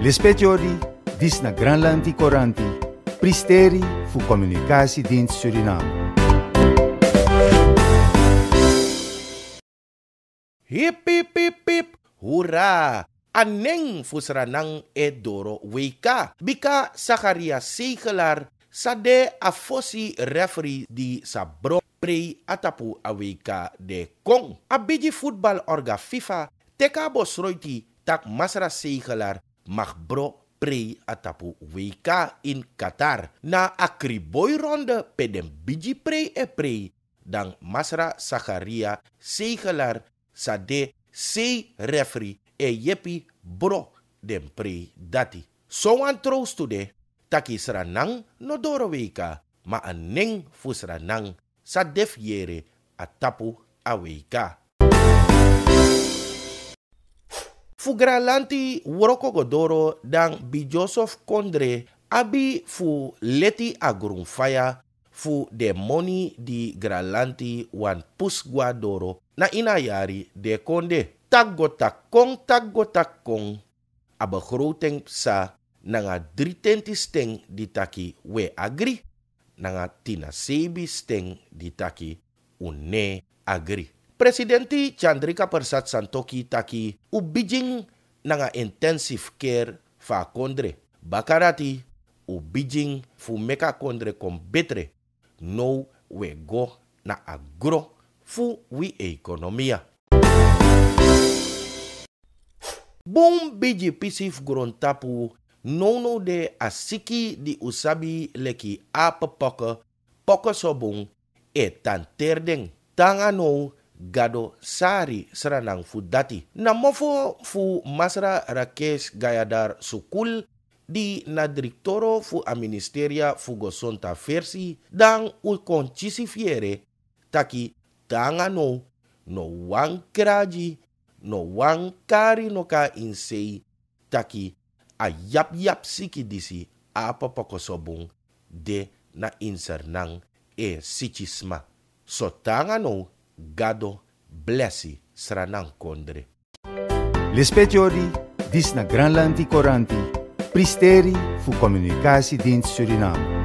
na Disna Granlanti Coranti, Pristeri voor Dienst Suriname. Hip, hip, hip, hip, hoera! Aneng Fusranang Edoro Weka. Bika Zacharia Segelaar Sade Afosi referee di Sabro Pre Atapu Aweka de Kong. Abiji football orga FIFA. Teka Bosroiti tak Masra Segelaar bro, Prey atapu WK in Qatar. Na akriboi ronde pedem biji prey e prey. Dan Masra Zakaria sa Sade se referee e yepi bro dem prey dati. So an troost today taki sranang no doro weka ma aneng fusranang sa def atapu aweka. Fu Granlanti Woroko Godoro dan Joseph Kondre abi fu leti agrun faya fu de moni di Granlanti wan pusgwa doro na inayari de konde. tagota kong taggotak kong a begroting sa nanga dritenti steng ditaki we agri nanga tina steng ditaki une agri. Presidenti Chandrika Persat Santoki taki ubijing nanga intensive care fa kondre. Bakarati ubijing fu meka kondre kom betre. No we go na agro fu we ekonomia. Bom biji pisif grontapu nono de asiki di usabi leki ape pokke sobung sobong e tanterding. Tanga no gado sari seranang fudati. Na mofo fu masra Rakesh gayadar sukul di na fu a ministeria fu gosonta versi dan u konchisifiere taki tanganou no wang kraji no wan kari no ka insei taki a yap yap siki disi a de na insernang e sichisma. So tangano gado blessi sranan kondre. Lespetiori, dis na Granlandi Coranti, pristeri fu din Suriname.